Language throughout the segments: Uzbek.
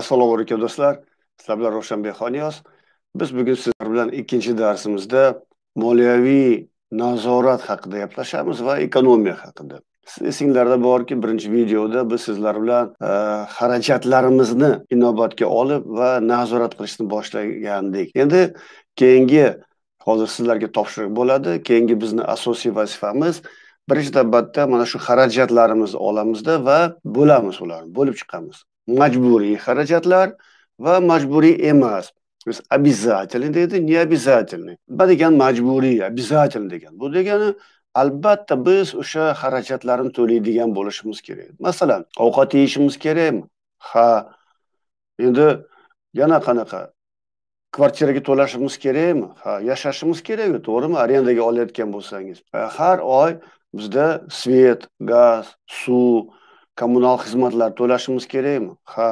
assalomu alaykum do'stlar sizlar bilan ravshanbek xoniyaz biz bugun sizlar bilan ikkinchi darsimizda moliyaviy nazorat haqida gaplashamiz va ekonomiya haqida esinglarda borki birinchi videoda biz sizlar bilan e, xarajatlarimizni inobatga olib va nazorat qilishni boshlagandik endi keyingi hozir sizlarga topshiriq bo'ladi keyingi bizni asosiy vazifamiz birinchi navbatda mana shu xarajatlarimizni olamizda va bo'lamiz ularni bo'lib chiqamiz majburiy xarajatlar va majburiy emas biz обязательный deydi не обязательный nima degani majburiy обязательный degan bu degani albatta biz o'sha xarajatlarni to'laydigan bo'lishimiz kerak masalan ovqat yeyishimiz kerakmi ha endi yana qanaqa kvartiraga to'lashimiz kerakmi ha yashashimiz kerakku to'g'rimi arendaga olayotgan bo'lsangiz har oy bizda svet gaz suv kommunal xizmatlar to'lashimiz kerakmi ha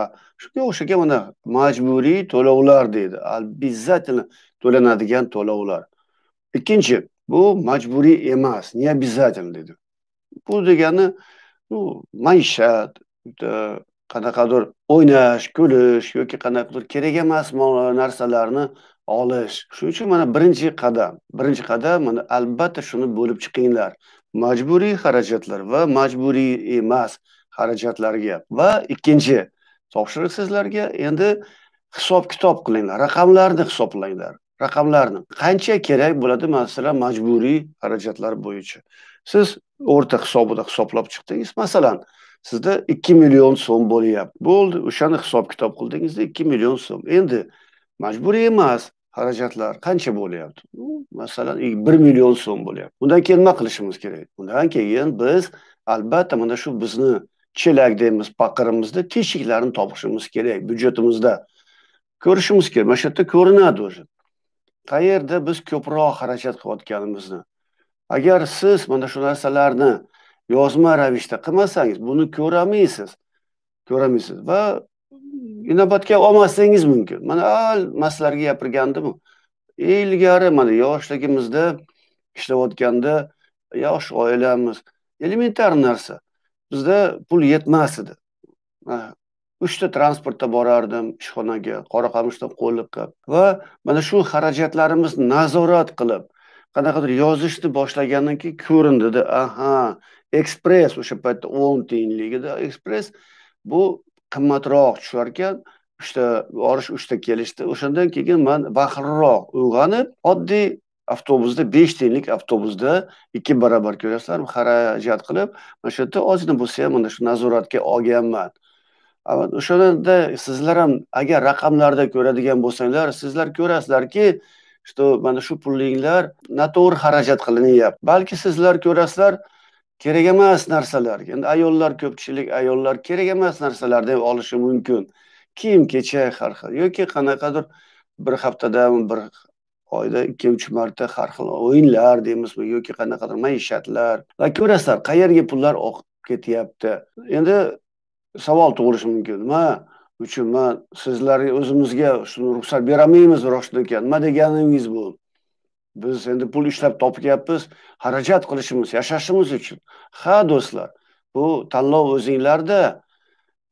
shunga o'xshagan mana majburiy to'lovlar deydi обязательно to'lanadigan to'lovlar ikkinchi bu majburiy emas не обязательно deydi bu degani ну maishat qanaqadir o'ynash kulish yoki qanaqadir kerak emas narsalarni olish shuning uchun mana birinchi qadam birinchi qadam mana albatta shuni bo'lib chiqinglar majburiy xarajatlar va majburiy emas xarajatlarga va ikkinchi topshiriq sizlarga endi hisob kitob qilinglar raqamlarni hisoblanglar raqamlarni qancha kerak bo'ladi masalan majburiy xarajatlar bo'yicha siz o'rta hisobida hisoblab chiqdingiz masalan sizda ikki million so'm bo'lyapti bo'ldi o'shani hisob kitob qildingizda ikki million so'm endi majburiy emas xarajatlar qancha bo'lyapti masalan bir million so'm bo'lyapti undan keyin nima qilishimiz kerak undan keyin biz albatta mana shu bizni chelak deymiz paqirimizni teshiklarini topishimiz kerak byudjetimizda ko'rishimiz kerak mana shu yerda ko'rinadi уже qayerda biz ko'proq xarajat qilayotganimizni agar siz mana shu narsalarni yozma ravishda qilmasangiz buni ko'ramaysiz ko'ramaysiz va inobatga olmasligingiz mumkin mana al masalalarga gapirgandimu ilgari mana yoshligimizda ishlayotganda yosh oilamiz elementar narsa bizda pul yetmas edi uchta transportda borardim ishxonaga qoraqamishdan qo'liqqa va mana shu xarajatlarimiz nazorat qilib qanaqadir yozishni boshlagandan keyin ko'rindida aha ekspress o'sha paytda o'n tiyinligida ekspress bu qimmatroq tushar ekan uchta borish uchta kelishdi o'shandan keyin man baxilroq uyg'onib oddiy avtobusda besh tiyinlik avtobusda ikki barobar ko'rasizlar xarajat qilib mana shu yerda ozgina bo'lsa ham mana shu nazoratga olganman o'shanda sizlar ham agar raqamlarda ko'radigan bo'lsanglar sizlar ko'rasizlarki что mana shu pulinglar noto'g'ri xarajat qilinyapti balki sizlar ko'rasizlar kerak emas narsalar endi ayollar ko'pchilik ayollar kerak emas narsalarni ham olishi mumkin kiyim kechak har xil yoki qanaqadir bir haftadami bir oyda ikki uch marta har xil o'yinlar deymizmi yoki qanaqadir maishatlar va ko'rasizlar qayerga pullar oqib ketyapti endi savol tug'ilishi mumkin nima uchun man sizlarga o'zimizga shuni ruxsat berolmaymiz roshida aka nima deganingiz bu biz endi pul ishlab topyapmiz xarajat qilishimiz yashashimiz uchun ha do'stlar bu tanlov o'zinglarda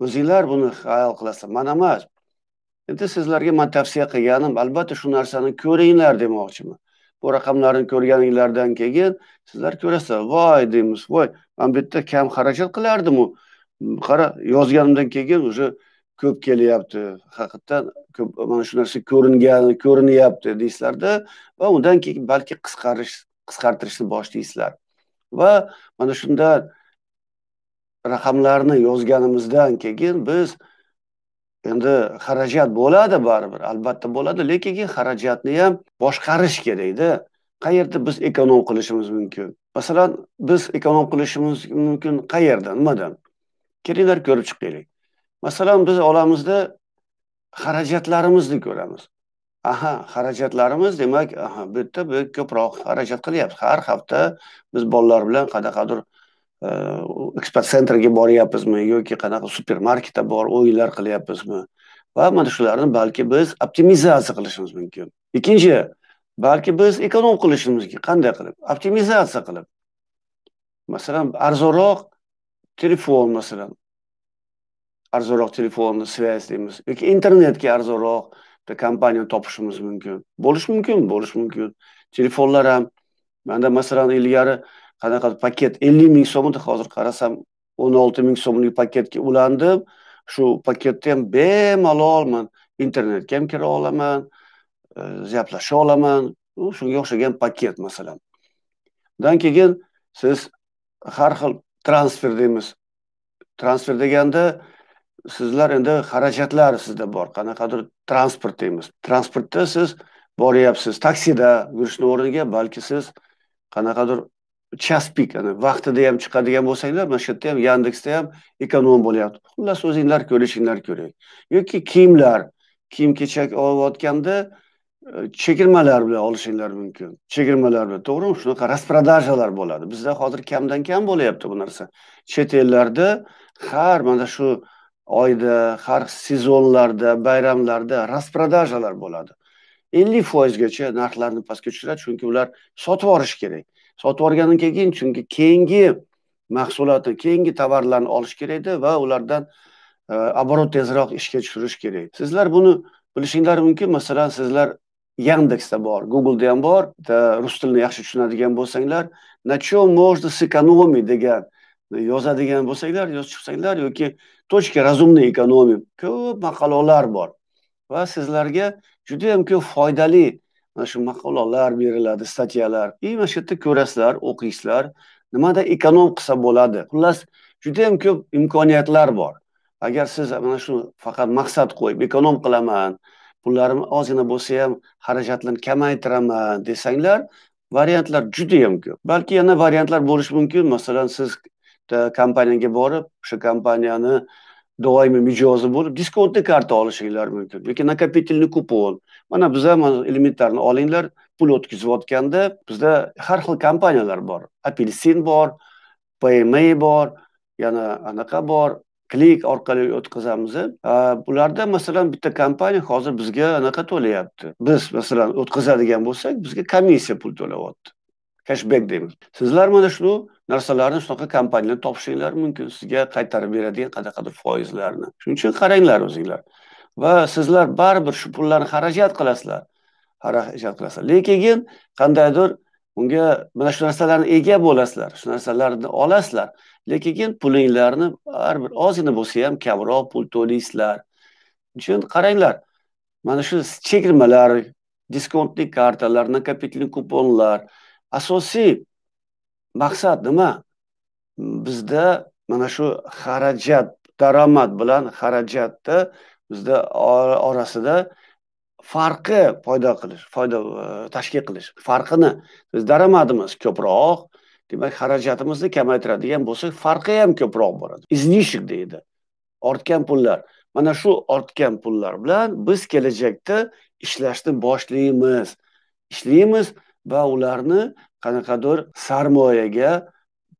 o'zinglar buni hayol qilasizlar man emas Endi sizlarga man tavsiya qilganim albatta shu narsani ko'ringlar demoqchiman. Bu raqamlarni ko'rganinglardan keyin sizlar ko'rasizlar, voy deymiz, voy, man bu yerda kam xarajat qilardim u. Qara, yozganimdan keyin уже ko'p kelyapti. Haqiqatan ko'p mana shu narsa ko'ringan, ko'rinyapti deysizlarda va undan keyin balki qisqarish, qisqartirishni boshlaysizlar. Va mana shunda raqamlarni yozganimizdan keyin biz endi xarajat bo'ladi baribir albatta bo'ladi lekin xarajatni ham boshqarish kerakda qayerda biz ekonom qilishimiz mumkin masalan biz ekonom qilishimiz mumkin qayerda nimadan kelinglar ko'rib chiqaylik masalan biz olamizda xarajatlarimizni ko'ramiz aha xarajatlarimiz demak aha bu yerda ko'proq xarajat qilyapmiz har hafta biz bolalar bilan qanaqadir ekspert sentrga boryapmizmi yoki qanaqa supermarketda bor o'yinlar qilyapmizmi va mana shularni balki biz optimizatsiya qilishimiz mumkin ikkinchi balki biz ekonom qilishimiz qanday qilib optimizatsiya qilib masalan arzonroq telefon masalan arzonroq telefonni связь deymiz yoki internetga arzonroq bitta kompaniyani topishimiz mumkin bo'lishi mumkin bo'lishi mumkin telefonlar ham manda masalan ilgari qanaqadir paket ellik ming edi hozir qarasam o'n olti ming so'mlik paketga ulandim shu paketni ham bemalolman internetga ham kira olaman gaplasha e, olaman shunga o'xshagan paket masalan undan keyin siz har xil transfer deymiz transfer deganda sizlar endi xarajatlar sizda bor qanaqadir transport deymiz transportda siz boryapsiz taksida yurishni o'rniga balki siz qanaqadir пик ana vaqtida ham chiqadigan bo'lsanglar mana shu yerda ham yandeksda ham ekonom bo'lyapti xullas o'zinglar ko'rishinglar kerak yoki kiyimlar kiyim kechak olayotganda e, chegirmalar bilan olishinglar mumkin chegirmalar bilan to'g'rimi shunaqa распродажалар bo'ladi bizda hozir kamdan kam bo'lyapti bu narsa chet ellarda har mana shu oyda har sezonlarda bayramlarda распродажалар bo'ladi ellik foizgacha narxlarni pastga tushiradi chunki ular sotib olish kerak sotib yuborgandan keyin chunki keyingi mahsulotni keyingi tovarlarni olish edi va ulardan оборот e, tezroq ishga tushirish kerak sizlar buni bilishinglar mumkin masalan sizlar yandeksda bor googleda ham bor rus tilini yaxshi tushunadigan bo'lsanglar на чем можно сэкономить degan e, yozadigan bo'lsanglar yozib chiqsanglar yoki точки разумной экономии ko'p maqolalar bor va sizlarga judayam ko'p foydali mana shu maqolalar beriladi statyalar и mana shu yerda ko'rasizlar o'qiysizlar nimada ekonom qilsa bo'ladi xullas judayam ko'p imkoniyatlar bor agar siz mana shu faqat maqsad qo'yib ekonom qilaman pullarim ozgina bo'lsa ham xarajatlarni kamaytiraman desanglar variantlar judayam ko'p balki yana variantlar bo'lishi mumkin masalan siz kompaniyaga borib o'sha kompaniyani doimiy mijozi bo'lib diskontli karta olishinglar mumkin yoki накопительный kupon mana biza mana elementarni olinglar pul o'tkazayotganda bizda har xil kompaniyalar bor apelsin bor pma e bor yana anaqa bor klik orqali o'tkazamiz bularda masalan bitta kompaniya hozir bizga anaqa to'layapti biz masalan o'tkazadigan bo'lsak bizga komissiya pul to'layapti cashback deymiz sizlar mana shu narsalarni shunaqa kompaniyalar topishinglar mumkin sizga qaytarib beradigan qanaqadir foizlarni shuning uchun qaranglar o'zinglar va sizlar baribir shu pullarni xarajat qilasizlar xarajat qilasizlar lekin qandaydir unga mana shu narsalarni ega bo'lasizlar shu narsalarni olasizlar lekin pulinglarni baribir ozgina bo'lsa ham kamroq pul to'laysizlar uchun qaranglar mana shu chegirmalar diskontli kartalar накопительный kuponlar asosiy maqsad nima bizda mana shu xarajat daromad bilan xarajatni bizda orasida farqi paydo qilish foyda e, tashkil qilish farqini biz daromadimiz ko'proq demak xarajatimizni kamaytiradigan bo'lsak farqi ham ko'proq bo'ladi излишек deydi ortgan pullar mana shu ortgan pullar bilan biz kelajakda ishlashni boshlaymiz ishlaymiz va ularni qanaqadir sarmoyaga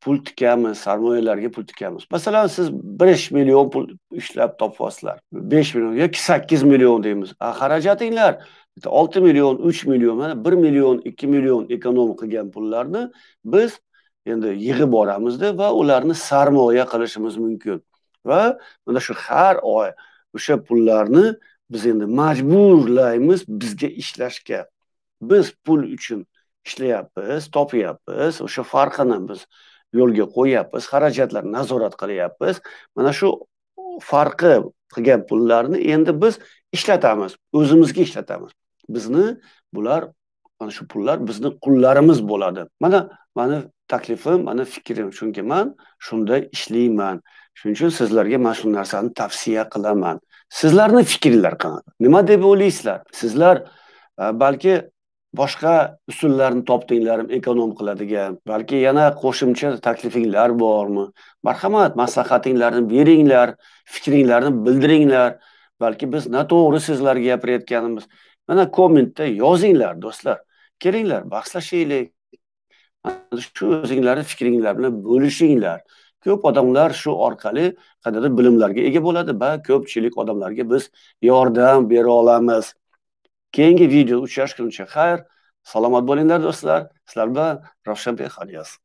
pul tikamiz sarmoyalarga pul tikamiz masalan siz besh million pul ishlab topyapsizlar besh million yoki sakkiz million deymiz a xarajatinglar olti million uch million mana bir million ikki million ekonom qilgan pullarni biz endi yig'ib boramizda va ularni sarmoya qilishimiz mumkin va mana shu har oy o'sha pullarni biz endi majburlaymiz bizga ishlashga biz pul uchun ishlayapmiz topyapmiz o'sha farqini biz yo'lga qo'yyapmiz xarajatlarni nazorat qilyapmiz mana shu farqi qilgan pullarni endi biz ishlatamiz o'zimizga ishlatamiz bizni bular mana shu pullar bizni qullarimiz bo'ladi mana mani taklifim mani fikrim chunki man shunday ishlayman shuning uchun sizlarga mana shu narsani tavsiya qilaman sizlarni fikringlar qanaqa nima deb o'ylaysizlar sizlar e, balki boshqa usullarni topdinglarmi ekonom qiladigan balki yana qo'shimcha taklifinglar bormi marhamat maslahatinglarni beringlar fikringlarni bildiringlar balki biz noto'g'ri so'zlarga gapirayotganimiz mana kommentda yozinglar do'stlar kelinglar bahslashaylik shu o'zinglarni fikringlar bilan bo'lishinglar ko'p odamlar shu orqali qandaydir bilimlarga ega bo'ladi va ko'pchilik odamlarga biz yordam bera olamiz keyingi video uchrashguncha xayr salomat bo'linglar do'stlar sizlar bilan ravshanbek halyasov